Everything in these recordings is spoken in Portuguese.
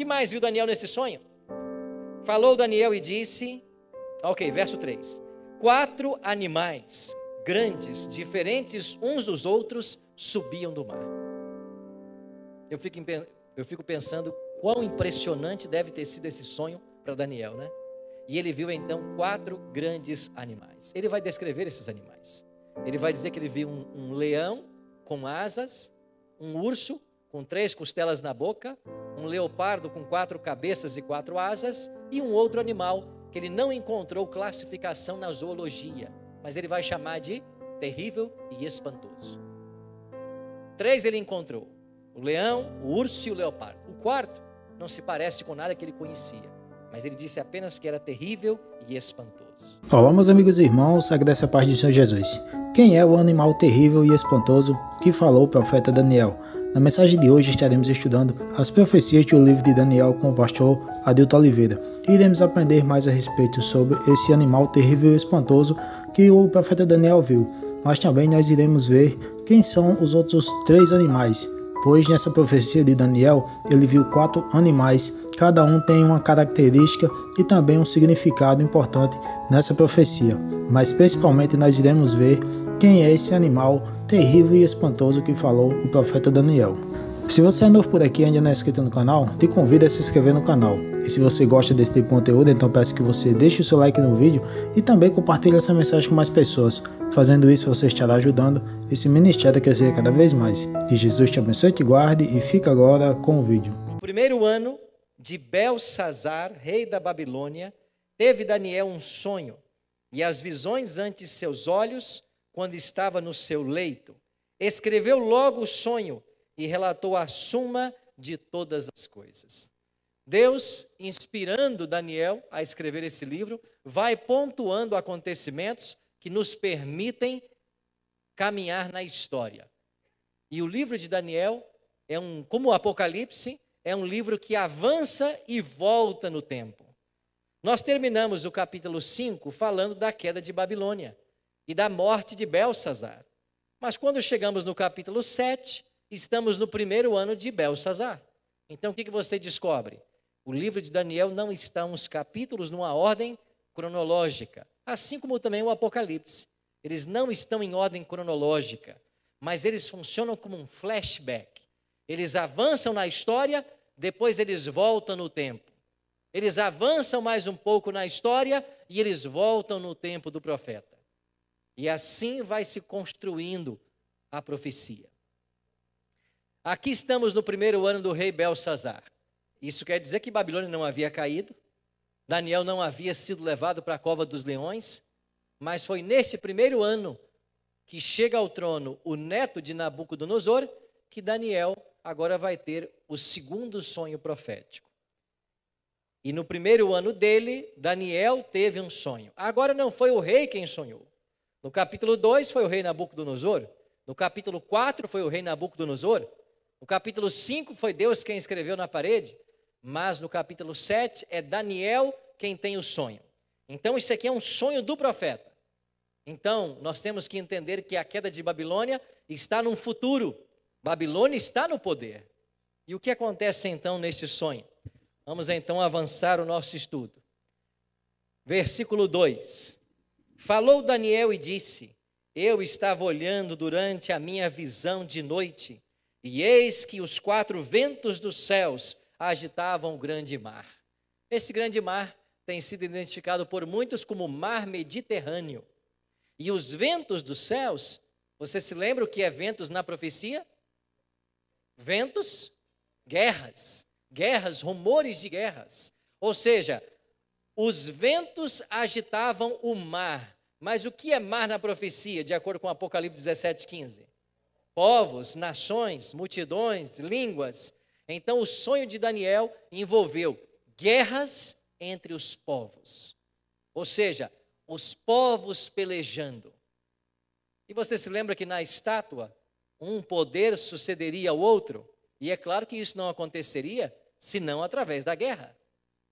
que mais viu Daniel nesse sonho? Falou Daniel e disse: Ok, verso 3: Quatro animais grandes, diferentes uns dos outros, subiam do mar. Eu fico, eu fico pensando quão impressionante deve ter sido esse sonho para Daniel, né? E ele viu então quatro grandes animais. Ele vai descrever esses animais. Ele vai dizer que ele viu um, um leão com asas, um urso com três costelas na boca, um leopardo com quatro cabeças e quatro asas, e um outro animal que ele não encontrou classificação na zoologia, mas ele vai chamar de terrível e espantoso. Três ele encontrou: o leão, o urso e o leopardo. O quarto não se parece com nada que ele conhecia, mas ele disse apenas que era terrível e espantoso. Olá, meus amigos e irmãos, agradece a paz de Senhor Jesus. Quem é o animal terrível e espantoso que falou o profeta Daniel? Na mensagem de hoje estaremos estudando as profecias do livro de Daniel com o pastor Adilto Oliveira. Iremos aprender mais a respeito sobre esse animal terrível e espantoso que o profeta Daniel viu, mas também nós iremos ver quem são os outros três animais pois nessa profecia de Daniel ele viu quatro animais, cada um tem uma característica e também um significado importante nessa profecia. Mas principalmente nós iremos ver quem é esse animal terrível e espantoso que falou o profeta Daniel. Se você é novo por aqui e ainda não é inscrito no canal, te convido a se inscrever no canal. E se você gosta desse tipo de conteúdo, então peço que você deixe o seu like no vídeo e também compartilhe essa mensagem com mais pessoas. Fazendo isso, você estará ajudando esse ministério a crescer cada vez mais. Que Jesus te abençoe, te guarde e fica agora com o vídeo. No primeiro ano de Belsazar, rei da Babilônia, teve Daniel um sonho, e as visões ante seus olhos quando estava no seu leito, escreveu logo o sonho e relatou a suma de todas as coisas. Deus, inspirando Daniel a escrever esse livro, vai pontuando acontecimentos que nos permitem caminhar na história. E o livro de Daniel é um, como o Apocalipse, é um livro que avança e volta no tempo. Nós terminamos o capítulo 5 falando da queda de Babilônia e da morte de Belsazar. Mas quando chegamos no capítulo 7, estamos no primeiro ano de Belsazar. Então o que, você descobre? O livro de Daniel não está uns capítulos numa ordem cronológica, assim como também o Apocalipse. Eles não estão em ordem cronológica, mas eles funcionam como um flashback. Eles avançam na história, depois eles voltam no tempo. Eles avançam mais um pouco na história e eles voltam no tempo do profeta. E assim vai se construindo a profecia. Aqui estamos no primeiro ano do rei Belsazar. Isso quer dizer que Babilônia não havia caído, Daniel não havia sido levado para a cova dos leões, mas foi nesse primeiro ano que chega ao trono o neto de Nabucodonosor que Daniel agora vai ter o segundo sonho profético. E no primeiro ano dele, Daniel teve um sonho. Agora não foi o rei quem sonhou. No capítulo 2 foi o rei Nabucodonosor. No capítulo 4 foi o rei Nabucodonosor. No capítulo 5 foi Deus quem escreveu na parede. Mas no capítulo 7 é Daniel quem tem o sonho. Então isso aqui é um sonho do profeta. Então nós temos que entender que a queda de Babilônia está no futuro. Babilônia está no poder. E o que acontece então nesse sonho? Vamos então avançar o nosso estudo. Versículo 2. Falou Daniel e disse: Eu estava olhando durante a minha visão de noite, e eis que os quatro ventos dos céus agitavam o grande mar. Esse grande mar tem sido identificado por muitos como mar Mediterrâneo. E os ventos dos céus, você se lembra o que é ventos na profecia? Ventos, guerras, guerras, rumores de guerras. Ou seja, os ventos agitavam o mar. Mas o que é mar na profecia, de acordo com Apocalipse 17, 15? Povos, nações, multidões, línguas. Então o sonho de Daniel envolveu guerras entre os povos. Ou seja, os povos pelejando. E você se lembra que na estátua, um poder sucederia ao outro? E é claro que isso não aconteceria senão através da guerra.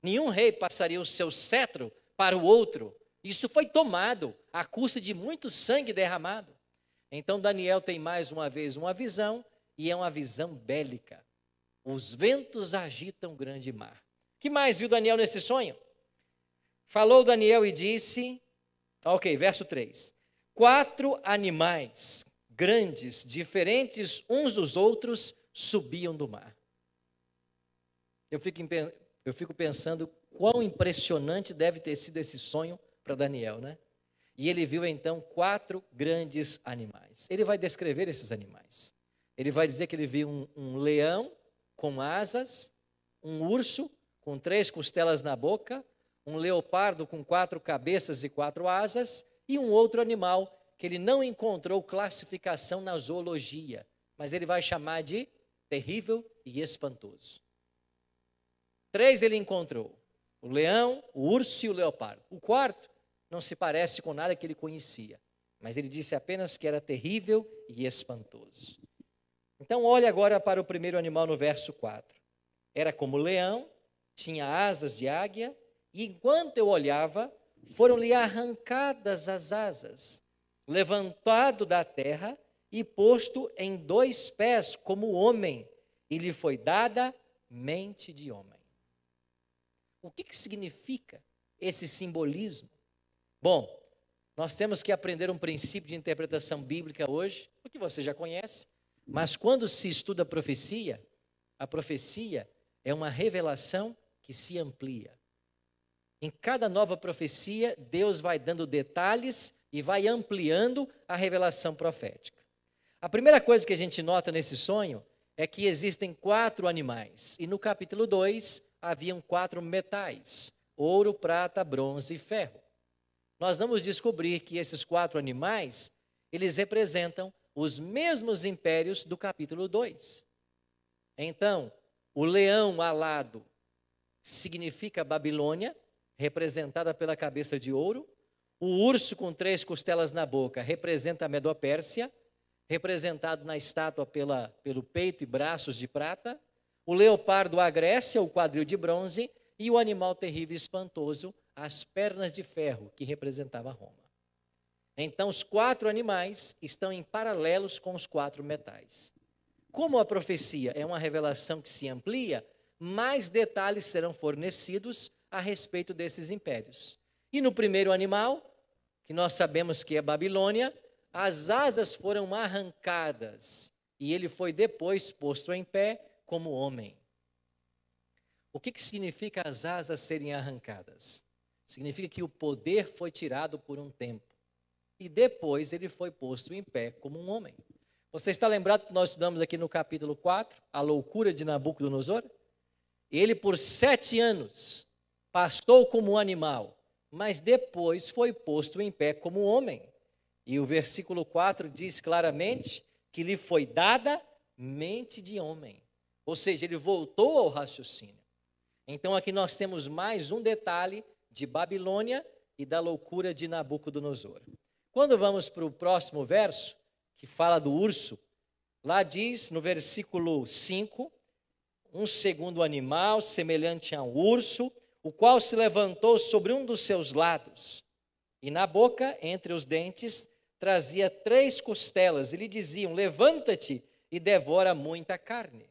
Nenhum rei passaria o seu cetro para o outro. Isso foi tomado à custa de muito sangue derramado. Então Daniel tem mais uma vez uma visão, e é uma visão bélica. Os ventos agitam o grande mar. que mais viu Daniel nesse sonho? Falou Daniel e disse: Ok, verso 3. Quatro animais grandes, diferentes uns dos outros, subiam do mar. Eu fico eu fico pensando quão impressionante deve ter sido esse sonho para Daniel, né? E ele viu então quatro grandes animais. Ele vai descrever esses animais. Ele vai dizer que ele viu um, um leão com asas, um urso com três costelas na boca, um leopardo com quatro cabeças e quatro asas, e um outro animal que ele não encontrou classificação na zoologia, mas ele vai chamar de terrível e espantoso três ele encontrou o leão, o urso e o leopardo. O quarto não se parece com nada que ele conhecia, mas ele disse apenas que era terrível e espantoso. Então, olhe agora para o primeiro animal no verso 4. Era como leão, tinha asas de águia, e enquanto eu olhava, foram-lhe arrancadas as asas, levantado da terra e posto em dois pés como homem, e lhe foi dada mente de homem. O que, que significa esse simbolismo? Bom, nós temos que aprender um princípio de interpretação bíblica hoje, o que você já conhece, mas quando se estuda a profecia, a profecia é uma revelação que se amplia. Em cada nova profecia, Deus vai dando detalhes e vai ampliando a revelação profética. A primeira coisa que a gente nota nesse sonho é que existem quatro animais, e no capítulo 2, haviam quatro metais: ouro, prata, bronze e ferro. Nós vamos descobrir que esses quatro animais, eles representam os mesmos impérios do capítulo 2. Então, o leão alado significa Babilônia, representada pela cabeça de ouro. O urso com três costelas na boca representa a Medopérsia, representado na estátua pela, pelo peito e braços de prata. O leopardo, a Grécia, o quadril de bronze, e o animal terrível e espantoso, as pernas de ferro, que representava Roma. Então, os quatro animais estão em paralelos com os quatro metais. Como a profecia é uma revelação que se amplia, mais detalhes serão fornecidos a respeito desses impérios. E no primeiro animal, que nós sabemos que é Babilônia, as asas foram arrancadas e ele foi depois posto em pé como homem. O que, que significa as asas serem arrancadas? Significa que o poder foi tirado por um tempo e depois ele foi posto em pé como um homem. Você está lembrado que nós estudamos aqui no capítulo 4, a loucura de Nabucodonosor? Ele, por sete anos, pastou como um animal, mas depois foi posto em pé como homem. E o versículo 4 diz claramente que lhe foi dada mente de homem. Ou seja, ele voltou ao raciocínio. Então aqui nós temos mais um detalhe de Babilônia e da loucura de Nabucodonosor. Quando vamos para o próximo verso, que fala do urso, lá diz no versículo 5: um segundo animal, semelhante a um urso, o qual se levantou sobre um dos seus lados, e na boca, entre os dentes, trazia três costelas, e lhe diziam: Levanta-te e devora muita carne.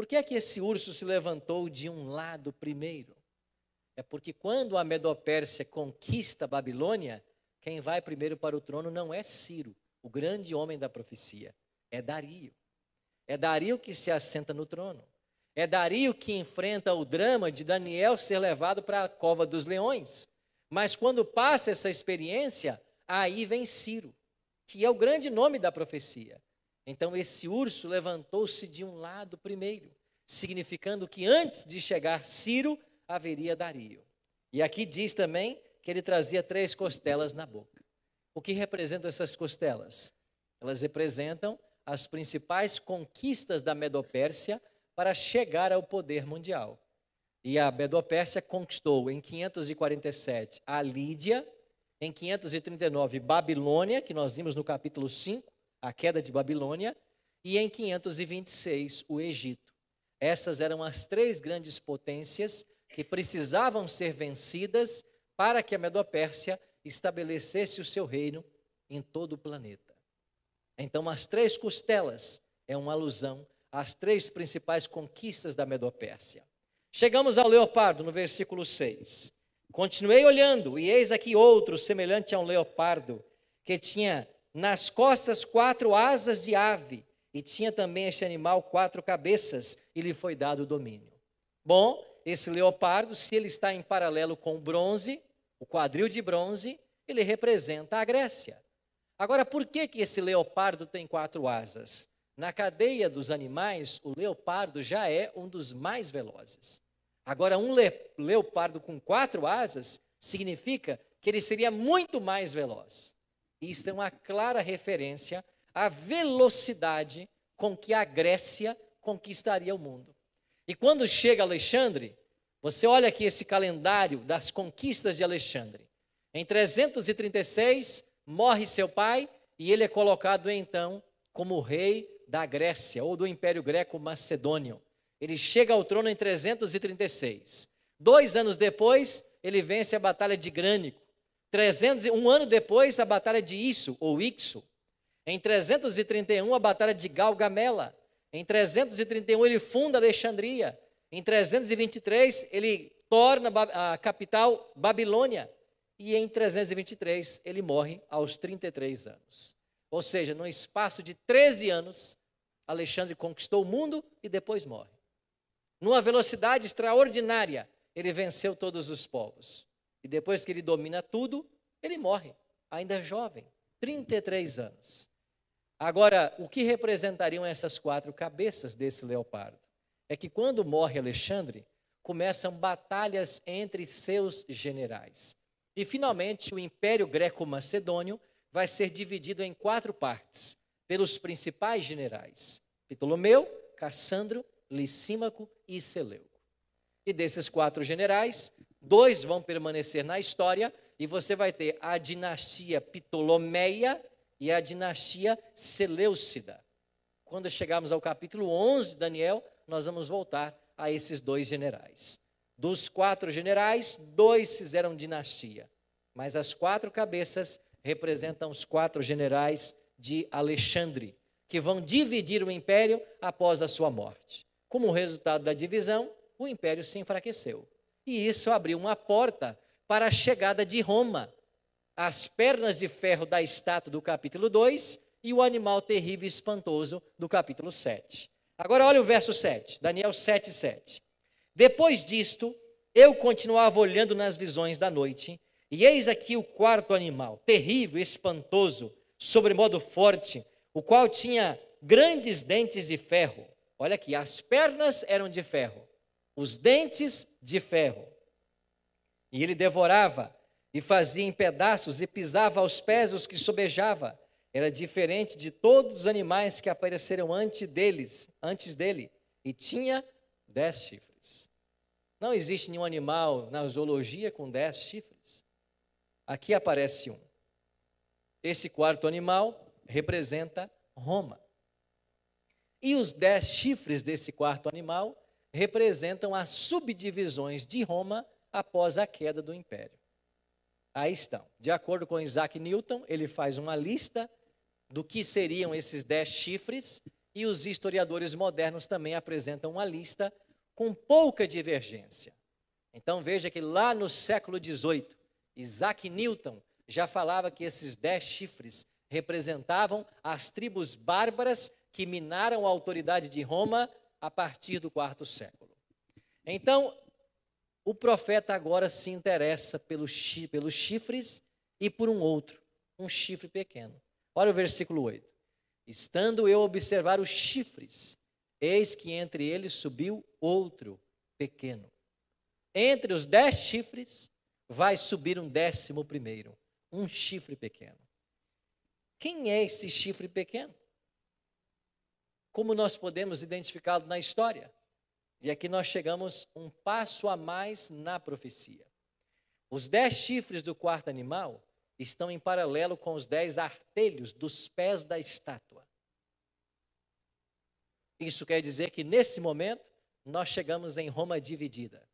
Por que é que esse urso se levantou de um lado primeiro? É porque quando a Medopérsia conquista a Babilônia, quem vai primeiro para o trono não é Ciro, o grande homem da profecia, é Dario. É Dario que se assenta no trono. É Dario que enfrenta o drama de Daniel ser levado para a cova dos leões. Mas quando passa essa experiência, aí vem Ciro, que é o grande nome da profecia. Então esse urso levantou-se de um lado primeiro, significando que antes de chegar Ciro, haveria Dario. E aqui diz também que ele trazia três costelas na boca. O que representam essas costelas? Elas representam as principais conquistas da Medopérsia para chegar ao poder mundial. E a Medopérsia conquistou em 547 a Lídia, em 539 Babilônia, que nós vimos no capítulo 5, a queda de Babilônia, e em 526 o Egito. Essas eram as três grandes potências que precisavam ser vencidas para que a Medopérsia estabelecesse o seu reino em todo o planeta. Então, as três costelas é uma alusão às três principais conquistas da Medopérsia. Chegamos ao leopardo no versículo 6. Continuei olhando, e eis aqui outro semelhante a um leopardo, que tinha nas costas quatro asas de ave, e tinha também este animal quatro cabeças, e lhe foi dado o domínio. Bom, esse leopardo, se ele está em paralelo com o bronze, o quadril de bronze, ele representa a Grécia. Agora, por que, que esse leopardo tem quatro asas? Na cadeia dos animais, o leopardo já é um dos mais velozes. Agora, um le leopardo com quatro asas significa que ele seria muito mais veloz. Isto é uma clara referência à velocidade com que a Grécia conquistaria o mundo. E quando chega Alexandre, você olha aqui esse calendário das conquistas de Alexandre. Em 336, morre seu pai e ele é colocado então como rei da Grécia ou do Império Greco-Macedônio. Ele chega ao trono em 336. Dois anos depois, ele vence a Batalha de Grânico. 300, um ano depois, a batalha de Isso, ou Ixo. Em 331, a batalha de Galgamela. Em 331, ele funda Alexandria. Em 323, ele torna a capital Babilônia. E em 323, ele morre aos 33 anos. Ou seja, no espaço de 13 anos, Alexandre conquistou o mundo e depois morre. Numa velocidade extraordinária, ele venceu todos os povos. E depois que ele domina tudo, ele morre, ainda é jovem, 33 anos. Agora, o que representariam essas quatro cabeças desse leopardo? É que quando morre Alexandre, começam batalhas entre seus generais. E finalmente, o Império Greco-Macedônio vai ser dividido em quatro partes pelos principais generais: Ptolomeu, Cassandro, Licímaco e Seleuco. E desses quatro generais, dois vão permanecer na história e você vai ter a dinastia Ptolomeia e a dinastia Seleucida. Quando chegarmos ao capítulo 11 de Daniel, nós vamos voltar a esses dois generais. Dos quatro generais, dois fizeram dinastia, mas as quatro cabeças representam os quatro generais de Alexandre, que vão dividir o império após a sua morte. Como resultado da divisão, o império se enfraqueceu. E isso abriu uma porta para a chegada de Roma. As pernas de ferro da estátua do capítulo 2 e o animal terrível e espantoso do capítulo 7. Agora olha o verso 7, Daniel 7, 7. Depois disto, eu continuava olhando nas visões da noite, e eis aqui o quarto animal, terrível, espantoso, sobremodo forte, o qual tinha grandes dentes de ferro. Olha aqui, as pernas eram de ferro, os dentes de ferro. E ele devorava e fazia em pedaços e pisava aos pés os que sobejava. Era diferente de todos os animais que apareceram antes deles, antes dele, e tinha dez chifres. Não existe nenhum animal na zoologia com dez chifres. Aqui aparece um. Esse quarto animal representa Roma. E os dez chifres desse quarto animal representam as subdivisões de Roma após a queda do império. Aí estão. De acordo com Isaac Newton, ele faz uma lista do que seriam esses dez chifres, e os historiadores modernos também apresentam uma lista com pouca divergência. Então veja que lá no século XVIII, Isaac Newton já falava que esses dez chifres representavam as tribos bárbaras que minaram a autoridade de Roma a partir do quarto século. Então, o profeta agora se interessa pelos, pelos chifres e por um outro, um chifre pequeno. Olha o versículo 8. Estando eu a observar os chifres, eis que entre eles subiu outro pequeno. Entre os dez chifres vai subir um décimo primeiro, um chifre pequeno. Quem é esse chifre pequeno? Como nós podemos identificá-lo na história? E aqui nós chegamos um passo a mais na profecia. Os dez chifres do quarto animal estão em paralelo com os dez artelhos dos pés da estátua. Isso quer dizer que nesse momento nós chegamos em Roma dividida.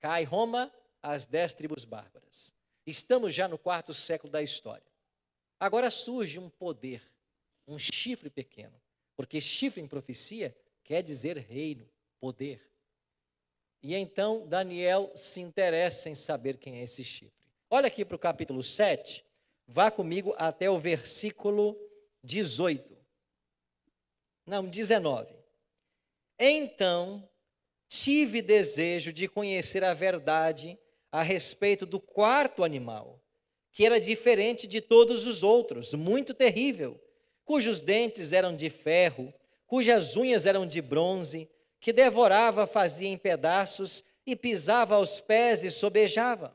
Cai Roma, as dez tribos bárbaras. Estamos já no quarto século da história. Agora surge um poder, um chifre pequeno, porque chifre em profecia quer dizer reino, poder. E então Daniel se interessa em saber quem é esse chifre. Olha aqui para o capítulo 7, vá comigo até o versículo 18. Não, 19. Então tive desejo de conhecer a verdade a respeito do quarto animal, que era diferente de todos os outros, muito terrível cujos dentes eram de ferro, cujas unhas eram de bronze, que devorava, fazia em pedaços e pisava aos pés e sobejava.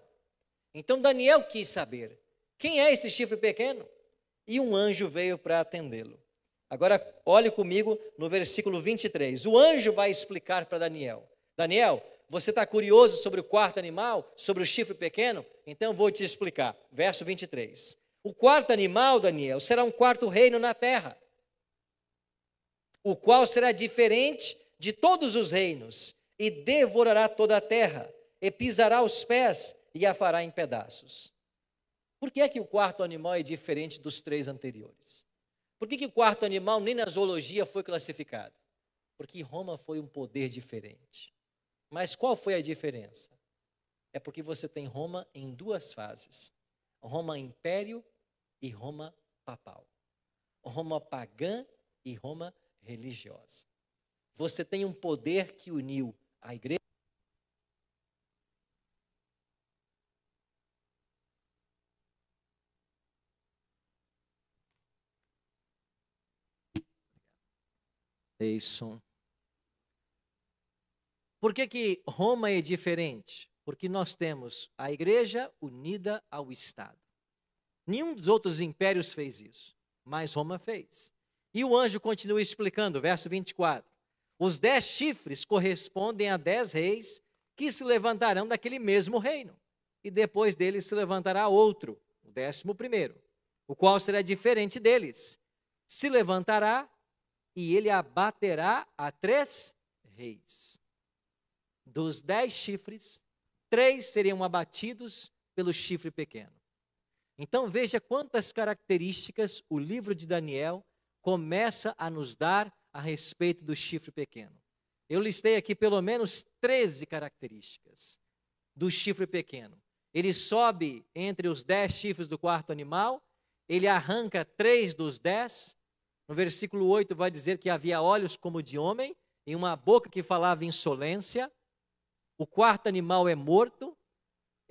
Então Daniel quis saber: quem é esse chifre pequeno? E um anjo veio para atendê-lo. Agora, olhe comigo no versículo 23. O anjo vai explicar para Daniel: Daniel, você está curioso sobre o quarto animal, sobre o chifre pequeno? Então eu vou te explicar. Verso 23. O quarto animal, Daniel, será um quarto reino na terra, o qual será diferente de todos os reinos e devorará toda a terra, e pisará os pés e a fará em pedaços. Por que é que o quarto animal é diferente dos três anteriores? Por que, que o quarto animal nem na zoologia foi classificado? Porque Roma foi um poder diferente. Mas qual foi a diferença? É porque você tem Roma em duas fases: Roma é Império e Roma papal. Roma pagã e Roma religiosa. Você tem um poder que uniu a igreja Deison. Por que, que Roma é diferente? Porque nós temos a igreja unida ao Estado. Nenhum dos outros impérios fez isso, mas Roma fez. E o anjo continua explicando, verso 24: Os dez chifres correspondem a dez reis que se levantarão daquele mesmo reino, e depois deles se levantará outro, o décimo primeiro, o qual será diferente deles. Se levantará e ele abaterá a três reis. Dos dez chifres, três seriam abatidos pelo chifre pequeno. Então veja quantas características o livro de Daniel começa a nos dar a respeito do chifre pequeno. Eu listei aqui pelo menos 13 características do chifre pequeno. Ele sobe entre os dez chifres do quarto animal, ele arranca três dos dez. No versículo 8 vai dizer que havia olhos como de homem e uma boca que falava insolência. O quarto animal é morto,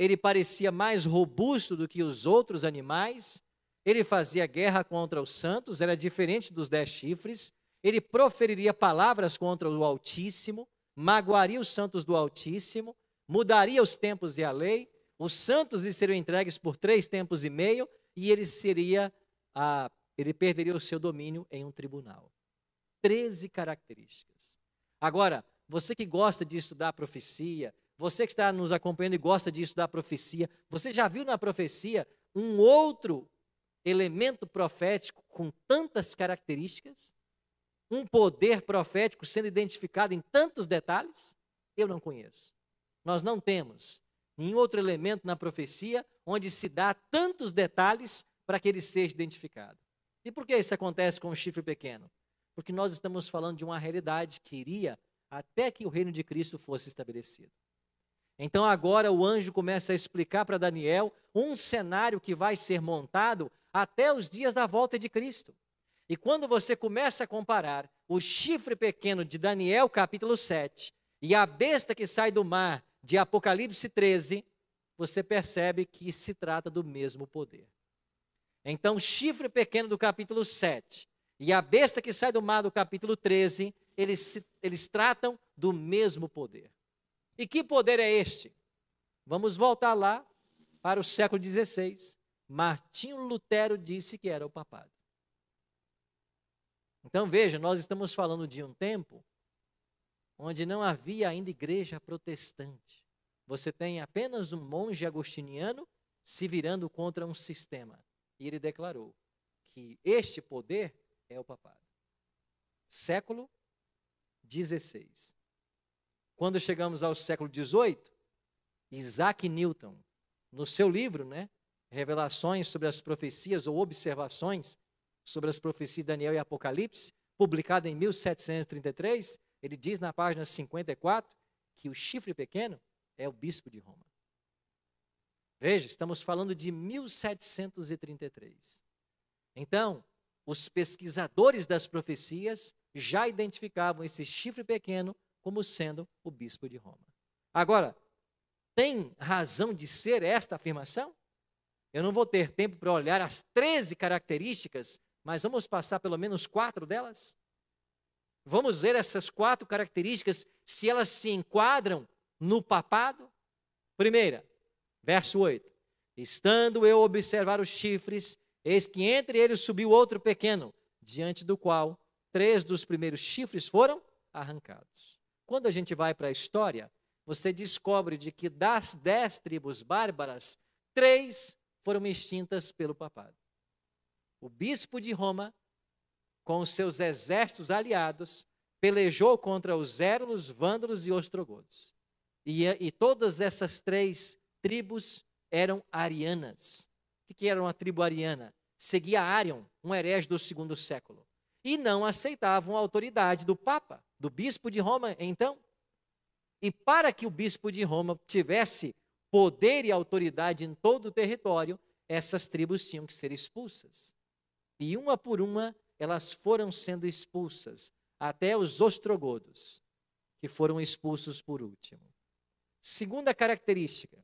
ele parecia mais robusto do que os outros animais, ele fazia guerra contra os santos, era diferente dos dez chifres, ele proferiria palavras contra o Altíssimo, magoaria os santos do Altíssimo, mudaria os tempos e a lei, os santos lhe seriam entregues por três tempos e meio, e ele seria a, ele perderia o seu domínio em um tribunal. Treze características. Agora, você que gosta de estudar profecia, você que está nos acompanhando e gosta disso da profecia, você já viu na profecia um outro elemento profético com tantas características? Um poder profético sendo identificado em tantos detalhes? Eu não conheço. Nós não temos nenhum outro elemento na profecia onde se dá tantos detalhes para que ele seja identificado. E por que isso acontece com o chifre pequeno? Porque nós estamos falando de uma realidade que iria até que o reino de Cristo fosse estabelecido. Então agora o anjo começa a explicar para Daniel um cenário que vai ser montado até os dias da volta de Cristo. E quando você começa a comparar o chifre pequeno de Daniel capítulo 7 e a besta que sai do mar de Apocalipse 13, você percebe que se trata do mesmo poder. Então, o chifre pequeno do capítulo 7 e a besta que sai do mar do capítulo 13, eles, eles tratam do mesmo poder. E que poder é este? Vamos voltar lá para o século XVI. Martinho Lutero disse que era o papado. Então veja, nós estamos falando de um tempo onde não havia ainda igreja protestante. Você tem apenas um monge agostiniano se virando contra um sistema. E ele declarou que este poder é o papado. Século 16. Quando chegamos ao século XVIII, Isaac Newton, no seu livro, né, Revelações sobre as Profecias ou Observações sobre as Profecias de Daniel e Apocalipse, publicado em 1733, ele diz na página 54 que o chifre pequeno é o bispo de Roma. Veja, estamos falando de 1733. Então, os pesquisadores das profecias já identificavam esse chifre pequeno como sendo o bispo de Roma. Agora, tem razão de ser esta afirmação? Eu não vou ter tempo para olhar as 13 características, mas vamos passar pelo menos quatro delas? Vamos ver essas quatro características, se elas se enquadram no papado? Primeira, verso 8: Estando eu observar os chifres, eis que entre eles subiu outro pequeno, diante do qual três dos primeiros chifres foram arrancados. Quando a gente vai para a história, você descobre de que das dez tribos bárbaras, três foram extintas pelo papado. O bispo de Roma, com os seus exércitos aliados, pelejou contra os érulos, vândalos e ostrogodos. E, e todas essas três tribos eram arianas. O que, que era uma tribo ariana? Seguia Arion, um herege do segundo século e não aceitavam a autoridade do Papa, do Bispo de Roma, então. E para que o Bispo de Roma tivesse poder e autoridade em todo o território, essas tribos tinham que ser expulsas. E uma por uma, elas foram sendo expulsas, até os ostrogodos, que foram expulsos por último. Segunda característica.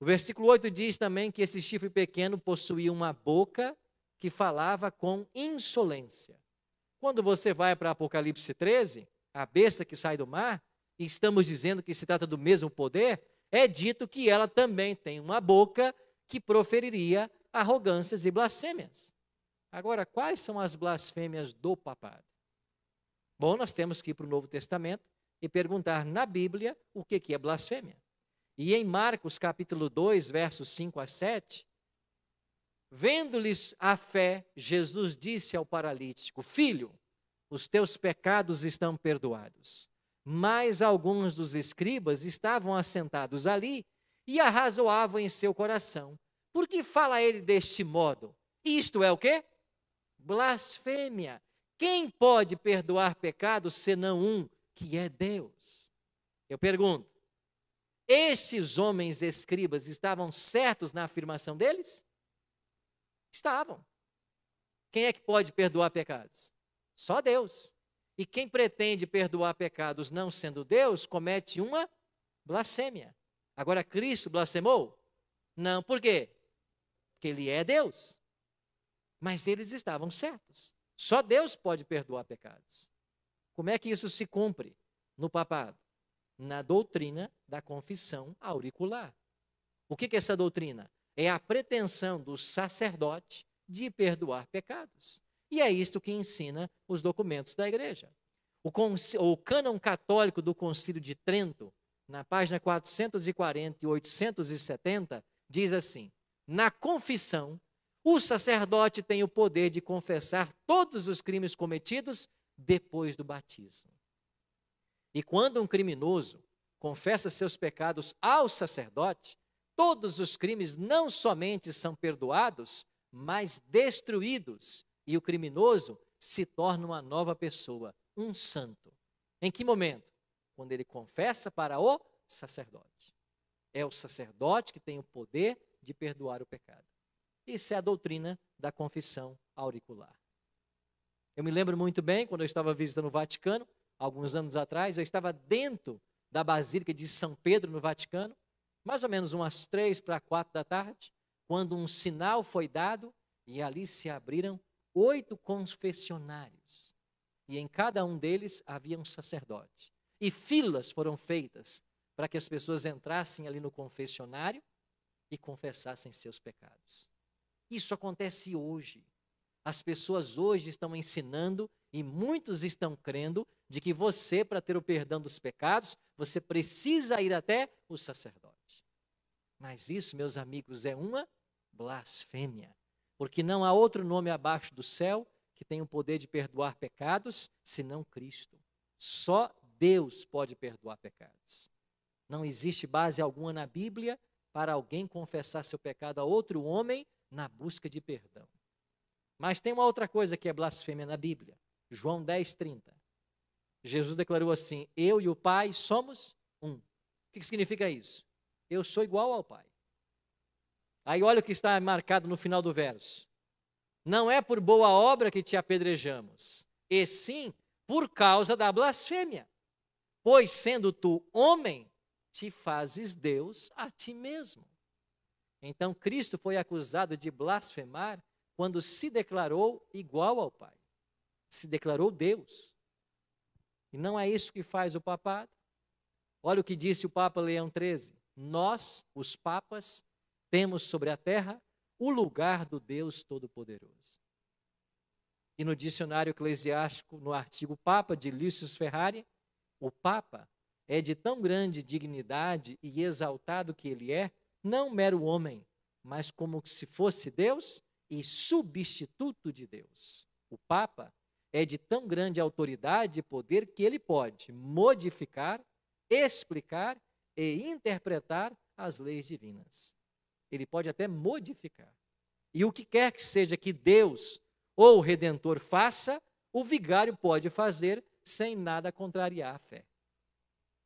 O versículo 8 diz também que esse chifre pequeno possuía uma boca que falava com insolência. Quando você vai para Apocalipse 13, a besta que sai do mar, e estamos dizendo que se trata do mesmo poder, é dito que ela também tem uma boca que proferiria arrogâncias e blasfêmias. Agora, quais são as blasfêmias do papado? Bom, nós temos que ir para o Novo Testamento e perguntar na Bíblia o que, é blasfêmia. E em Marcos capítulo 2, versos 5 a 7, Vendo-lhes a fé, Jesus disse ao paralítico: Filho, os teus pecados estão perdoados. Mas alguns dos escribas estavam assentados ali e arrazoavam em seu coração. Por que fala ele deste modo? Isto é o quê? Blasfêmia. Quem pode perdoar pecados senão um, que é Deus? Eu pergunto: esses homens escribas estavam certos na afirmação deles? Estavam. Quem é que pode perdoar pecados? Só Deus. E quem pretende perdoar pecados não sendo Deus, comete uma blasfêmia. Agora, Cristo blasfemou? Não, por quê? Porque ele é Deus. Mas eles estavam certos. Só Deus pode perdoar pecados. Como é que isso se cumpre no papado? Na doutrina da confissão auricular. O que, que é essa doutrina? é a pretensão do sacerdote de perdoar pecados. E é isto que ensina os documentos da igreja. O, o cânon católico do Concílio de Trento, na página 440 e 870, diz assim: Na confissão, o sacerdote tem o poder de confessar todos os crimes cometidos depois do batismo. E quando um criminoso confessa seus pecados ao sacerdote, todos os crimes não somente são perdoados, mas destruídos, e o criminoso se torna uma nova pessoa, um santo. Em que momento? Quando ele confessa para o sacerdote. É o sacerdote que tem o poder de perdoar o pecado. Isso é a doutrina da confissão auricular. Eu me lembro muito bem quando eu estava visitando o Vaticano, alguns anos atrás, eu estava dentro da Basílica de São Pedro, no Vaticano, mais ou menos umas três para quatro da tarde, quando um sinal foi dado e ali se abriram oito confessionários. E em cada um deles havia um sacerdote. E filas foram feitas para que as pessoas entrassem ali no confessionário e confessassem seus pecados. Isso acontece hoje. As pessoas hoje estão ensinando e muitos estão crendo de que você, para ter o perdão dos pecados, você precisa ir até o sacerdote. Mas isso, meus amigos, é uma blasfêmia, porque não há outro nome abaixo do céu que tenha o poder de perdoar pecados senão Cristo. Só Deus pode perdoar pecados. Não existe base alguma na Bíblia para alguém confessar seu pecado a outro homem na busca de perdão. Mas tem uma outra coisa que é blasfêmia na Bíblia. João 10, 30. Jesus declarou assim: Eu e o Pai somos um. O que significa isso? Eu sou igual ao Pai. Aí olha o que está marcado no final do verso. Não é por boa obra que te apedrejamos, e sim por causa da blasfêmia. Pois sendo tu homem, te fazes Deus a ti mesmo. Então Cristo foi acusado de blasfemar quando se declarou igual ao Pai. Se declarou Deus. E não é isso que faz o papado. Olha o que disse o Papa Leão XIII nós, os papas, temos sobre a terra o lugar do Deus Todo-Poderoso. E no dicionário eclesiástico, no artigo Papa de Lícius Ferrari, o Papa é de tão grande dignidade e exaltado que ele é, não mero homem, mas como se fosse Deus e substituto de Deus. O Papa é de tão grande autoridade e poder que ele pode modificar, explicar e interpretar as leis divinas. Ele pode até modificar. E o que quer que seja que Deus ou o Redentor faça, o vigário pode fazer sem nada contrariar a fé.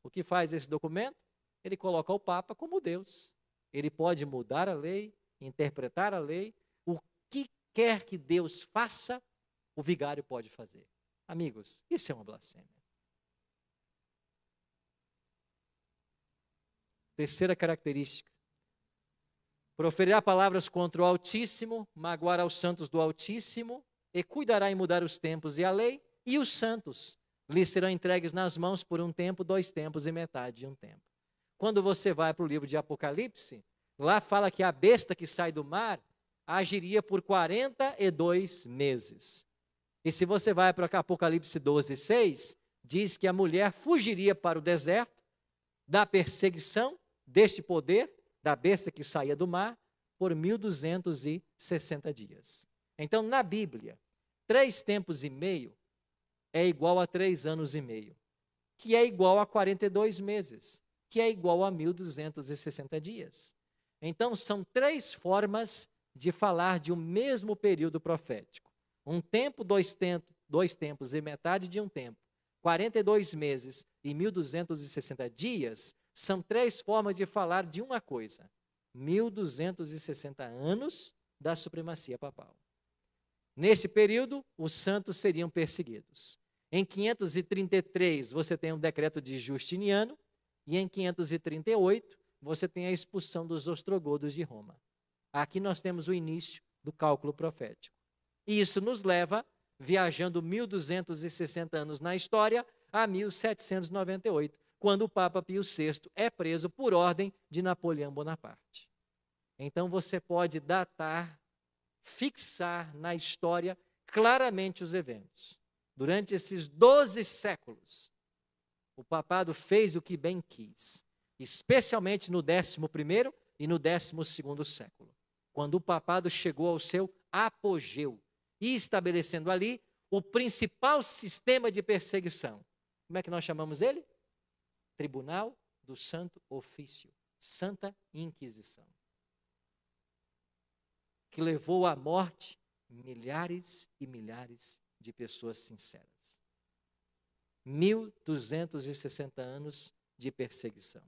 O que faz esse documento? Ele coloca o Papa como Deus. Ele pode mudar a lei, interpretar a lei, o que quer que Deus faça, o vigário pode fazer. Amigos, isso é uma blasfêmia. Terceira característica: proferirá palavras contra o Altíssimo, magoará os santos do Altíssimo, e cuidará em mudar os tempos e a lei, e os santos lhe serão entregues nas mãos por um tempo, dois tempos e metade de um tempo. Quando você vai para o livro de Apocalipse, lá fala que a besta que sai do mar agiria por 42 meses. E se você vai para Apocalipse 12, 6, diz que a mulher fugiria para o deserto da perseguição deste poder da besta que saía do mar por 1260 dias. Então, na Bíblia, três tempos e meio é igual a três anos e meio, que é igual a 42 meses, que é igual a 1260 dias. Então, são três formas de falar de um mesmo período profético: um tempo, dois, tempos, dois tempos e metade de um tempo. 42 meses e 1260 dias são três formas de falar de uma coisa: 1260 anos da supremacia papal. Nesse período, os santos seriam perseguidos. Em 533, você tem o um decreto de Justiniano, e em 538, você tem a expulsão dos ostrogodos de Roma. Aqui nós temos o início do cálculo profético. E isso nos leva, viajando 1260 anos na história, a 1798, quando o Papa Pio VI é preso por ordem de Napoleão Bonaparte. Então você pode datar, fixar na história claramente os eventos. Durante esses 12 séculos, o papado fez o que bem quis, especialmente no 11 e no 12 século, quando o papado chegou ao seu apogeu e estabelecendo ali o principal sistema de perseguição. Como é que nós chamamos ele? Tribunal do Santo Ofício, Santa Inquisição, que levou à morte milhares e milhares de pessoas sinceras. 1260 anos de perseguição.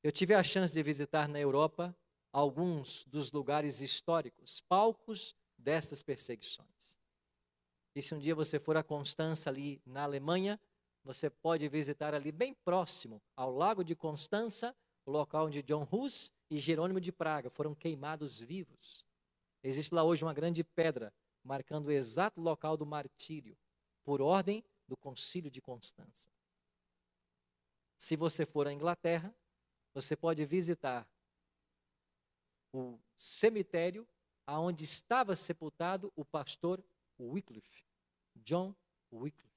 Eu tive a chance de visitar na Europa alguns dos lugares históricos, palcos destas perseguições. E se um dia você for a Constança ali na Alemanha, você pode visitar ali bem próximo ao Lago de Constança, o local onde John Hus e Jerônimo de Praga foram queimados vivos. Existe lá hoje uma grande pedra marcando o exato local do martírio, por ordem do Concílio de Constança. Se você for à Inglaterra, você pode visitar o cemitério aonde estava sepultado o pastor Wycliffe, John Wycliffe.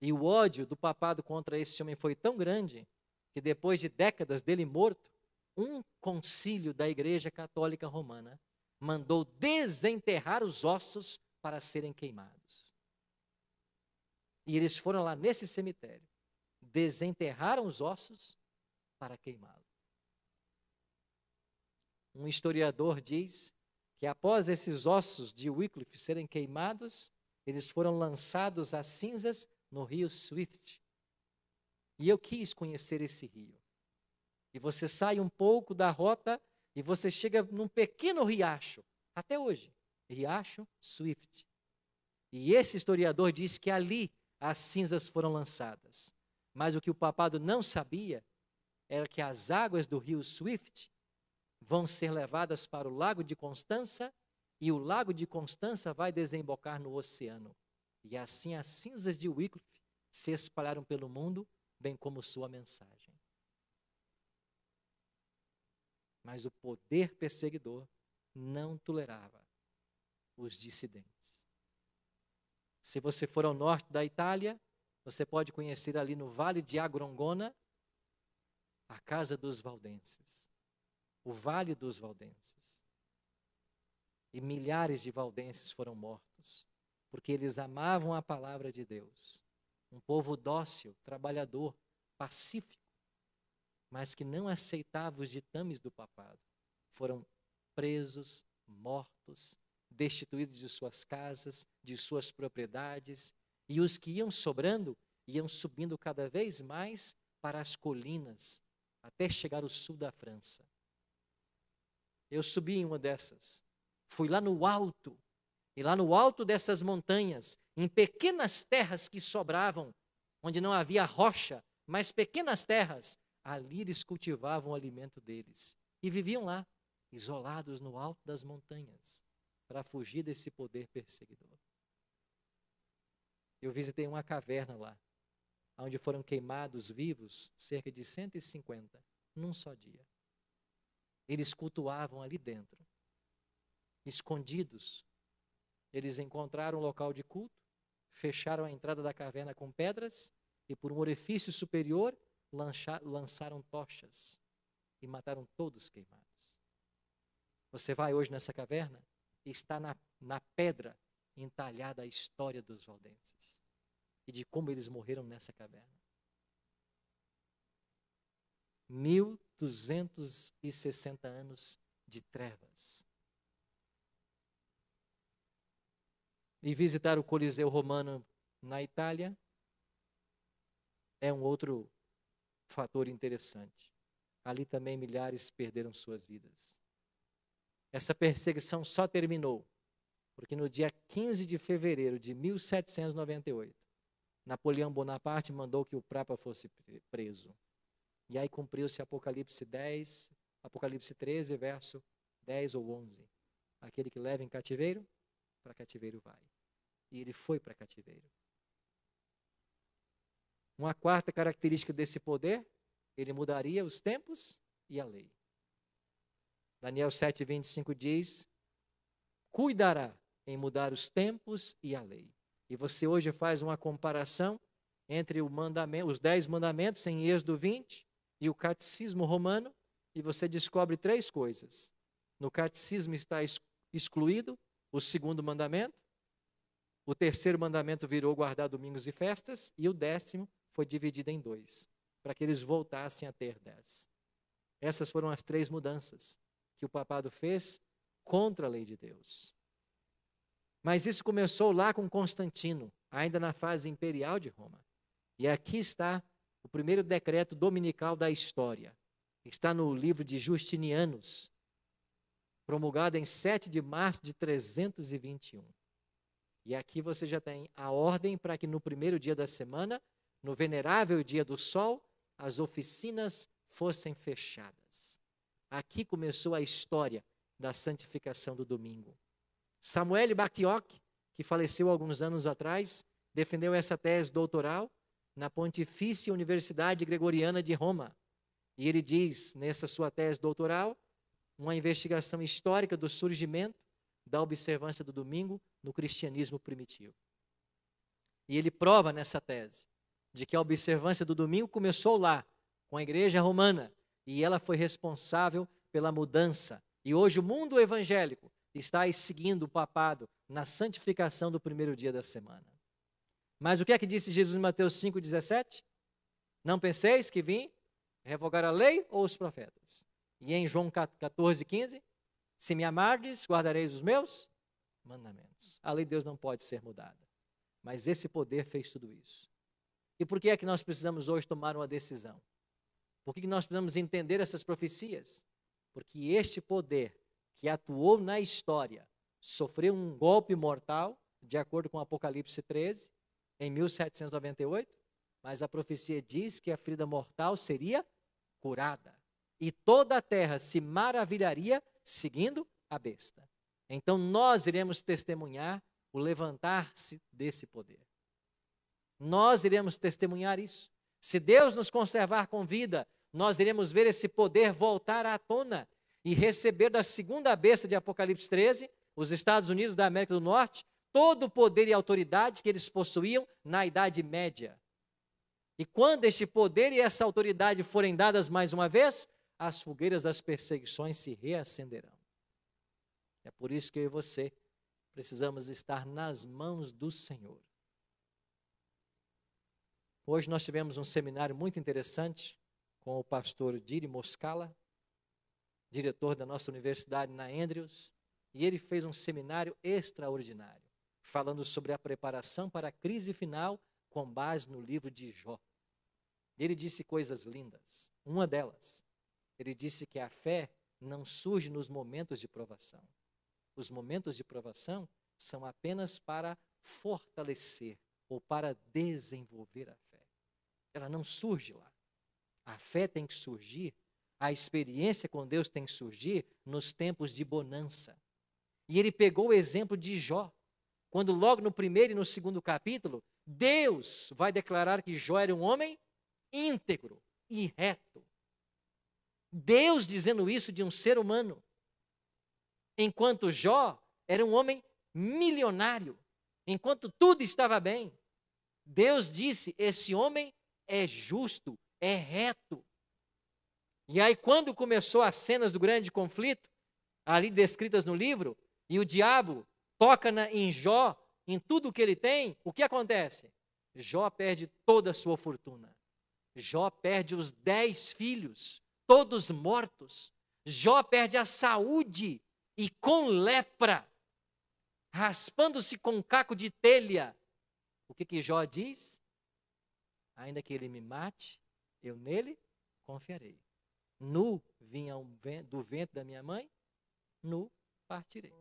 E o ódio do papado contra esse homem foi tão grande que depois de décadas dele morto, um concílio da Igreja Católica Romana mandou desenterrar os ossos para serem queimados. E eles foram lá nesse cemitério, desenterraram os ossos para queimá los Um historiador diz que após esses ossos de Wycliffe serem queimados, eles foram lançados às cinzas no rio Swift. E eu quis conhecer esse rio. E você sai um pouco da rota e você chega num pequeno riacho, até hoje, riacho Swift. E esse historiador diz que ali as cinzas foram lançadas. Mas o que o papado não sabia era que as águas do rio Swift vão ser levadas para o Lago de Constança e o Lago de Constança vai desembocar no oceano. E assim as cinzas de Wycliffe se espalharam pelo mundo, bem como sua mensagem. Mas o poder perseguidor não tolerava os dissidentes. Se você for ao norte da Itália, você pode conhecer ali no Vale de Agrongona a casa dos valdenses. O Vale dos Valdenses. E milhares de valdenses foram mortos porque eles amavam a palavra de Deus. Um povo dócil, trabalhador, pacífico, mas que não aceitava os ditames do papado. Foram presos, mortos, destituídos de suas casas, de suas propriedades, e os que iam sobrando iam subindo cada vez mais para as colinas, até chegar ao sul da França. Eu subi em uma dessas, fui lá no alto e lá no alto dessas montanhas, em pequenas terras que sobravam, onde não havia rocha, mas pequenas terras, ali eles cultivavam o alimento deles. E viviam lá, isolados no alto das montanhas, para fugir desse poder perseguidor. Eu visitei uma caverna lá, onde foram queimados vivos cerca de 150 num só dia. Eles cultuavam ali dentro, escondidos eles encontraram um local de culto, fecharam a entrada da caverna com pedras e, por um orifício superior, lançaram tochas e mataram todos queimados. Você vai hoje nessa caverna e está na, na pedra entalhada a história dos valdenses e de como eles morreram nessa caverna. 1260 anos de trevas e visitar o Coliseu Romano na Itália é um outro fator interessante. Ali também milhares perderam suas vidas. Essa perseguição só terminou porque no dia 15 de fevereiro de 1798, Napoleão Bonaparte mandou que o Papa fosse preso. E aí cumpriu-se Apocalipse 10, Apocalipse 13, verso 10 ou 11. Aquele que leva em cativeiro, para cativeiro vai. E ele foi para cativeiro. Uma quarta característica desse poder, ele mudaria os tempos e a lei. Daniel 7:25 diz: "Cuidará em mudar os tempos e a lei". E você hoje faz uma comparação entre os dez mandamentos em Êxodo 20 e o catecismo romano, e você descobre três coisas. No catecismo está excluído o segundo mandamento, o terceiro mandamento virou guardar domingos e festas, e o décimo foi dividido em dois, para que eles voltassem a ter dez. Essas foram as três mudanças que o papado fez contra a lei de Deus. Mas isso começou lá com Constantino, ainda na fase imperial de Roma. E aqui está o primeiro decreto dominical da história. Está no livro de Justinianos, promulgado em 7 de março de 321. E aqui você já tem a ordem para que no primeiro dia da semana, no venerável dia do sol, as oficinas fossem fechadas. Aqui começou a história da santificação do domingo. Samuel Bakioc, que faleceu alguns anos atrás, defendeu essa tese doutoral na Pontifícia Universidade Gregoriana de Roma. E ele diz, nessa sua tese doutoral, uma investigação histórica do surgimento da observância do domingo no cristianismo primitivo. E ele prova nessa tese de que a observância do domingo começou lá, com a igreja romana, e ela foi responsável pela mudança. E hoje o mundo evangélico está seguindo o papado na santificação do primeiro dia da semana. Mas o que é que disse Jesus em Mateus 5,17? Não penseis que vim revogar a lei ou os profetas. E em João 14,15? se me amardes, guardareis os meus mandamentos. A lei de Deus não pode ser mudada, mas esse poder fez tudo isso. E por que é que nós precisamos hoje tomar uma decisão? Por que nós precisamos entender essas profecias? Porque este poder que atuou na história sofreu um golpe mortal, de acordo com Apocalipse 13, em 1798, mas a profecia diz que a ferida mortal seria curada. E toda a terra se maravilharia seguindo a besta. Então nós iremos testemunhar o levantar-se desse poder. Nós iremos testemunhar isso. Se Deus nos conservar com vida, nós iremos ver esse poder voltar à tona e receber da segunda besta de Apocalipse 13, os Estados Unidos da América do Norte, todo o poder e autoridade que eles possuíam na Idade Média. E quando este poder e essa autoridade forem dadas mais uma vez, as fogueiras das perseguições se reacenderão. É por isso que eu e você precisamos estar nas mãos do Senhor. Hoje nós tivemos um seminário muito interessante com o pastor Diri Moscala, diretor da nossa universidade na Andrews, e ele fez um seminário extraordinário, falando sobre a preparação para a crise final com base no livro de Jó. Ele disse coisas lindas. Uma delas, ele disse que a fé não surge nos momentos de provação os momentos de provação são apenas para fortalecer ou para desenvolver a fé. Ela não surge lá. A fé tem que surgir, a experiência com Deus tem que surgir nos tempos de bonança. E ele pegou o exemplo de Jó, quando logo no primeiro e no segundo capítulo, Deus vai declarar que Jó era um homem íntegro e reto. Deus dizendo isso de um ser humano. Enquanto Jó era um homem milionário, enquanto tudo estava bem, Deus disse: Esse homem é justo, é reto. E aí, quando começou as cenas do grande conflito, ali descritas no livro, e o diabo toca na, em Jó, em tudo que ele tem, o que acontece? Jó perde toda a sua fortuna. Jó perde os dez filhos, todos mortos. Jó perde a saúde e com lepra, raspando-se com caco de telha. O que, que Jó diz? Ainda que ele me mate, eu nele confiarei. Nu vinha do vento da minha mãe, nu partirei.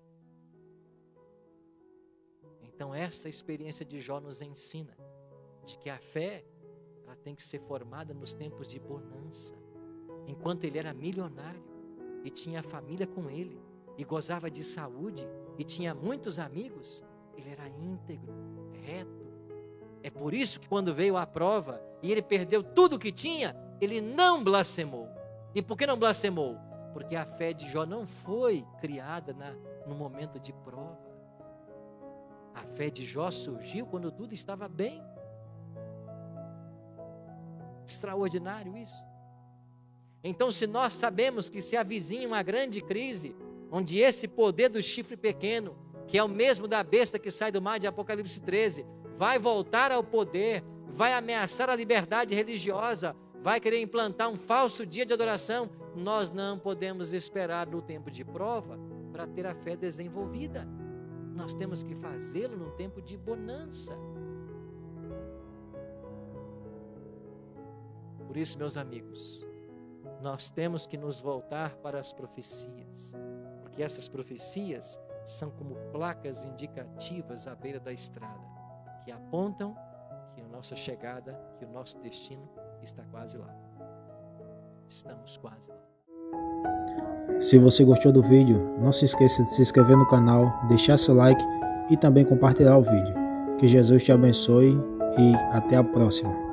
Então, essa experiência de Jó nos ensina de que a fé ela tem que ser formada nos tempos de bonança. Enquanto ele era milionário e tinha a família com ele, e gozava de saúde e tinha muitos amigos, ele era íntegro, reto. É por isso que quando veio a prova e ele perdeu tudo o que tinha, ele não blasfemou. E por que não blasfemou? Porque a fé de Jó não foi criada na, no momento de prova. A fé de Jó surgiu quando tudo estava bem. Extraordinário isso. Então, se nós sabemos que se avizinha uma grande crise, onde esse poder do chifre pequeno, que é o mesmo da besta que sai do mar de Apocalipse 13, vai voltar ao poder, vai ameaçar a liberdade religiosa, vai querer implantar um falso dia de adoração, nós não podemos esperar no tempo de prova para ter a fé desenvolvida. Nós temos que fazê-lo num tempo de bonança. Por isso, meus amigos, nós temos que nos voltar para as profecias que essas profecias são como placas indicativas à beira da estrada, que apontam que a nossa chegada, que o nosso destino está quase lá. Estamos quase lá. Se você gostou do vídeo, não se esqueça de se inscrever no canal, deixar seu like e também compartilhar o vídeo. Que Jesus te abençoe e até a próxima.